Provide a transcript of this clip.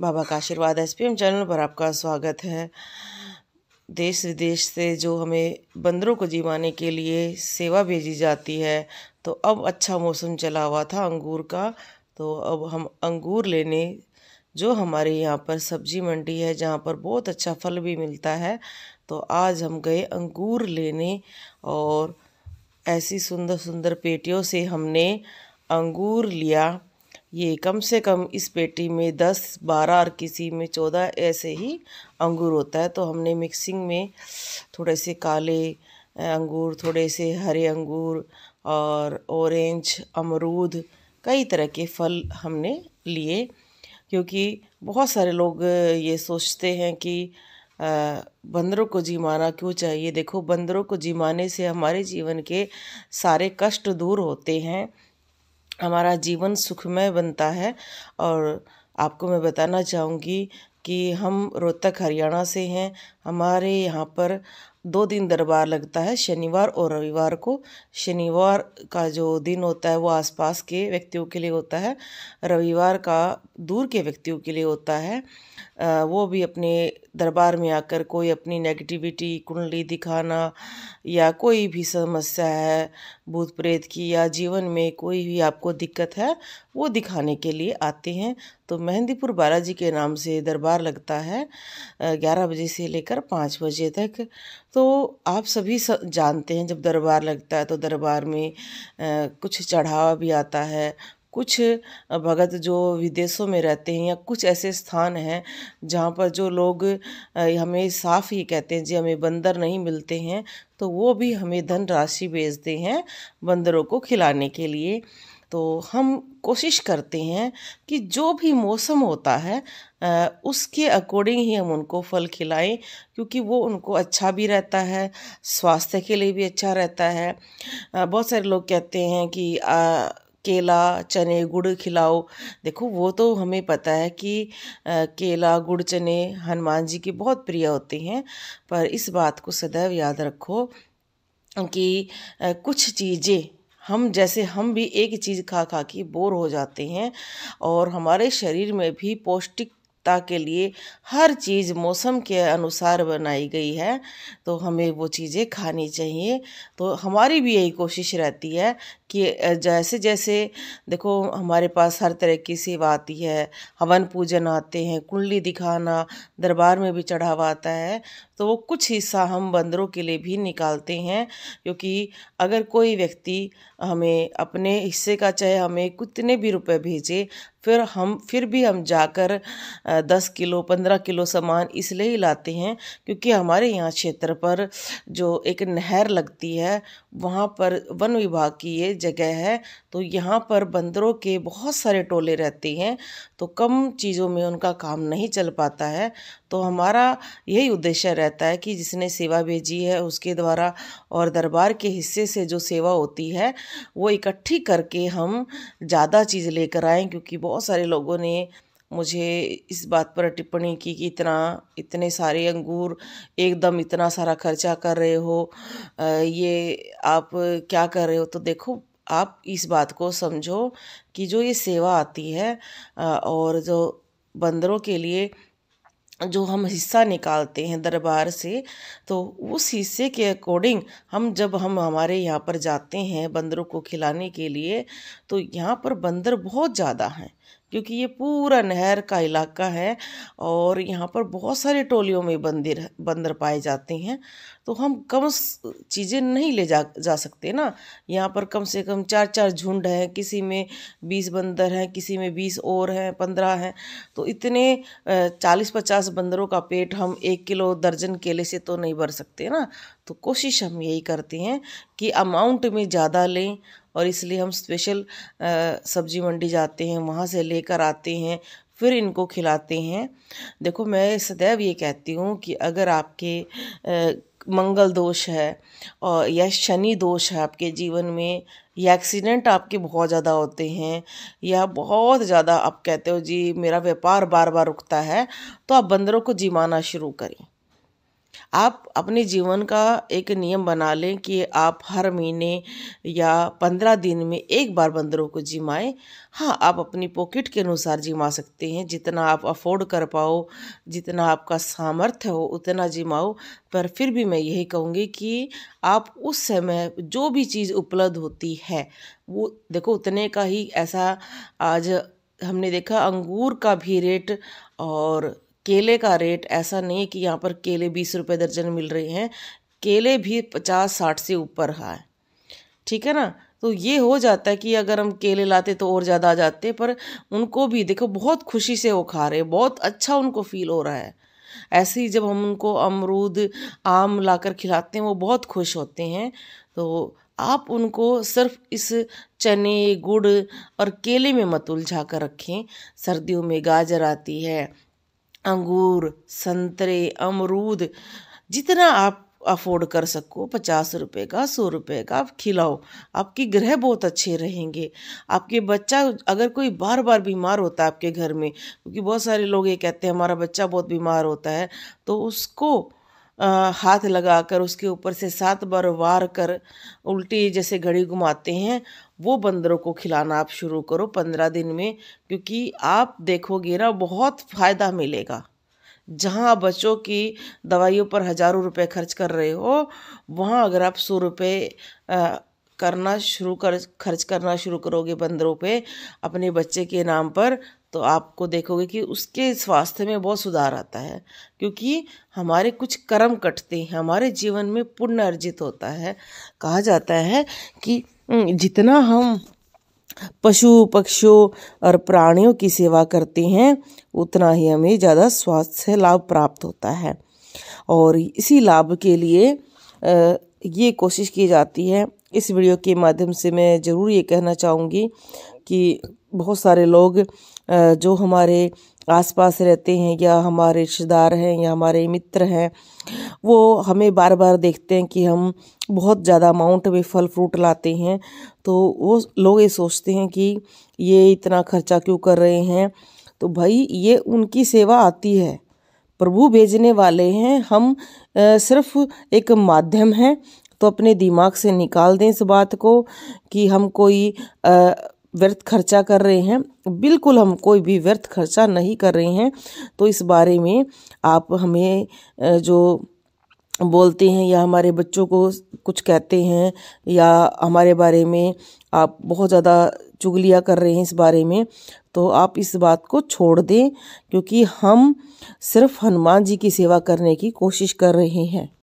बाबा का आशीर्वाद S P channel पर आपका स्वागत है देश विदेश से जो हमें बंदरों को जीवाने के लिए सेवा भेजी जाती है तो अब अच्छा मौसम चला हुआ था अंगूर का तो अब हम अंगूर लेने जो हमारे यहाँ पर सब्जी मंडी है जहाँ पर बहुत अच्छा फल भी मिलता है तो आज हम गए अंगूर लेने और ऐसी सुंदर सुंदर पेटियों से हमने अंगूर लिया ये कम से कम इस पेटी में दस बारह और किसी में चौदह ऐसे ही अंगूर होता है तो हमने मिक्सिंग में थोड़े से काले अंगूर थोड़े से हरे अंगूर और ऑरेंज अमरूद कई तरह के फल हमने लिए क्योंकि बहुत सारे लोग ये सोचते हैं कि बंदरों को जीवाना क्यों चाहिए देखो बंदरों को जीवाने से हमारे जीवन के सारे कष्ट दूर होते हैं हमारा जीवन सुखमय बनता है और आपको मैं बताना चाहूँगी कि हम रोहतक हरियाणा से हैं हमारे यहाँ पर दो दिन दरबार लगता है शनिवार और रविवार को शनिवार का जो दिन होता है वो आसपास के व्यक्तियों के लिए होता है रविवार का दूर के व्यक्तियों के लिए होता है वो भी अपने दरबार में आकर कोई अपनी नेगेटिविटी कुंडली दिखाना या कोई भी समस्या है भूत प्रेत की या जीवन में कोई भी आपको दिक्कत है वो दिखाने के लिए आते हैं तो मेहंदीपुर बालाजी के नाम से दरबार बार लगता है ग्यारह बजे से लेकर पाँच बजे तक तो आप सभी स, जानते हैं जब दरबार लगता है तो दरबार में कुछ चढ़ावा भी आता है कुछ भगत जो विदेशों में रहते हैं या कुछ ऐसे स्थान हैं जहाँ पर जो लोग हमें साफ ही कहते हैं जी हमें बंदर नहीं मिलते हैं तो वो भी हमें धनराशि भेजते हैं बंदरों को खिलाने के लिए तो हम कोशिश करते हैं कि जो भी मौसम होता है उसके अकॉर्डिंग ही हम उनको फल खिलाएं क्योंकि वो उनको अच्छा भी रहता है स्वास्थ्य के लिए भी अच्छा रहता है बहुत सारे लोग कहते हैं कि आ, केला चने गुड़ खिलाओ देखो वो तो हमें पता है कि आ, केला गुड़ चने हनुमान जी के बहुत प्रिय होते हैं पर इस बात को सदैव याद रखो कि आ, कुछ चीज़ें हम जैसे हम भी एक चीज़ खा खा के बोर हो जाते हैं और हमारे शरीर में भी पौष्टिक आवश्यकता के लिए हर चीज़ मौसम के अनुसार बनाई गई है तो हमें वो चीज़ें खानी चाहिए तो हमारी भी यही कोशिश रहती है कि जैसे जैसे देखो हमारे पास हर तरह की सेवा आती है हवन पूजन आते हैं कुंडली दिखाना दरबार में भी चढ़ावा आता है तो वो कुछ हिस्सा हम बंदरों के लिए भी निकालते हैं क्योंकि अगर कोई व्यक्ति हमें अपने हिस्से का चाहे हमें कितने भी रुपए भेजे फिर हम फिर भी हम जाकर दस किलो पंद्रह किलो सामान इसलिए ही लाते हैं क्योंकि हमारे यहाँ क्षेत्र पर जो एक नहर लगती है वहाँ पर वन विभाग की ये जगह है तो यहाँ पर बंदरों के बहुत सारे टोले रहते हैं तो कम चीज़ों में उनका काम नहीं चल पाता है तो हमारा यही उद्देश्य रहता है कि जिसने सेवा भेजी है उसके द्वारा और दरबार के हिस्से से जो सेवा होती है वो इकट्ठी करके हम ज़्यादा चीज़ लेकर आए क्योंकि बहुत सारे लोगों ने मुझे इस बात पर टिप्पणी की कि इतना इतने सारे अंगूर एकदम इतना सारा खर्चा कर रहे हो ये आप क्या कर रहे हो तो देखो आप इस बात को समझो कि जो ये सेवा आती है और जो बंदरों के लिए जो हम हिस्सा निकालते हैं दरबार से तो उस हिस्से के अकॉर्डिंग हम जब हम हमारे यहाँ पर जाते हैं बंदरों को खिलाने के लिए तो यहाँ पर बंदर बहुत ज़्यादा हैं क्योंकि ये पूरा नहर का इलाका है और यहाँ पर बहुत सारे टोलियों में बंदर बंदर पाए जाते हैं तो हम कम चीज़ें नहीं ले जा जा सकते ना यहाँ पर कम से कम चार चार झुंड हैं किसी में बीस बंदर हैं किसी में बीस और हैं पंद्रह हैं तो इतने चालीस पचास बंदरों का पेट हम एक किलो दर्जन केले से तो नहीं भर सकते ना तो कोशिश हम यही करते हैं कि अमाउंट में ज़्यादा लें और इसलिए हम स्पेशल सब्जी मंडी जाते हैं वहाँ से लेकर आते हैं फिर इनको खिलाते हैं देखो मैं सदैव ये कहती हूँ कि अगर आपके मंगल दोष है और या शनि दोष है आपके जीवन में या एक्सीडेंट आपके बहुत ज़्यादा होते हैं या बहुत ज़्यादा आप कहते हो जी मेरा व्यापार बार बार रुकता है तो आप बंदरों को जिमाना शुरू करें आप अपने जीवन का एक नियम बना लें कि आप हर महीने या पंद्रह दिन में एक बार बंदरों को जिमाएं हाँ आप अपनी पॉकेट के अनुसार जिमा सकते हैं जितना आप अफोर्ड कर पाओ जितना आपका सामर्थ्य हो उतना जिमाओ पर फिर भी मैं यही कहूँगी कि आप उस समय जो भी चीज़ उपलब्ध होती है वो देखो उतने का ही ऐसा आज हमने देखा अंगूर का भी रेट और केले का रेट ऐसा नहीं है कि यहाँ पर केले बीस रुपये दर्जन मिल रहे हैं केले भी पचास साठ से ऊपर है ठीक है ना तो ये हो जाता है कि अगर हम केले लाते तो और ज़्यादा आ जाते पर उनको भी देखो बहुत खुशी से वो खा रहे बहुत अच्छा उनको फील हो रहा है ऐसे ही जब हम उनको अमरूद आम लाकर खिलाते हैं वो बहुत खुश होते हैं तो आप उनको सिर्फ इस चने गुड़ और केले में मत उलझा कर रखें सर्दियों में गाजर आती है अंगूर संतरे अमरूद जितना आप अफोर्ड कर सको पचास रुपए का सौ रुपए का आप खिलाओ आपके ग्रह बहुत अच्छे रहेंगे आपके बच्चा अगर कोई बार बार बीमार होता है आपके घर में क्योंकि बहुत सारे लोग ये कहते हैं हमारा बच्चा बहुत बीमार होता है तो उसको हाथ लगाकर उसके ऊपर से सात बार वार कर उल्टी जैसे घड़ी घुमाते हैं वो बंदरों को खिलाना आप शुरू करो पंद्रह दिन में क्योंकि आप देखोगे ना बहुत फ़ायदा मिलेगा जहाँ आप बच्चों की दवाइयों पर हज़ारों रुपए खर्च कर रहे हो वहाँ अगर आप सौ रुपये करना शुरू कर खर्च करना शुरू करोगे बंदरों पे अपने बच्चे के नाम पर तो आपको देखोगे कि उसके स्वास्थ्य में बहुत सुधार आता है क्योंकि हमारे कुछ कर्म कटते हैं हमारे जीवन में पुण्य अर्जित होता है कहा जाता है कि जितना हम पशु पक्षियों और प्राणियों की सेवा करते हैं उतना ही हमें ज़्यादा स्वास्थ्य लाभ प्राप्त होता है और इसी लाभ के लिए ये कोशिश की जाती है इस वीडियो के माध्यम से मैं ज़रूर ये कहना चाहूँगी कि बहुत सारे लोग जो हमारे आसपास रहते हैं या हमारे रिश्तेदार हैं या हमारे मित्र हैं वो हमें बार बार देखते हैं कि हम बहुत ज़्यादा अमाउंट में फल फ्रूट लाते हैं तो वो लोग ये सोचते हैं कि ये इतना खर्चा क्यों कर रहे हैं तो भाई ये उनकी सेवा आती है प्रभु भेजने वाले हैं हम सिर्फ एक माध्यम हैं तो अपने दिमाग से निकाल दें इस बात को कि हम कोई व्यर्थ खर्चा कर रहे हैं बिल्कुल हम कोई भी व्यर्थ खर्चा नहीं कर रहे हैं तो इस बारे में आप हमें जो बोलते हैं या हमारे बच्चों को कुछ कहते हैं या हमारे बारे में आप बहुत ज़्यादा चुगलियाँ कर रहे हैं इस बारे में तो आप इस बात को छोड़ दें क्योंकि हम सिर्फ हनुमान जी की सेवा करने की कोशिश कर रहे हैं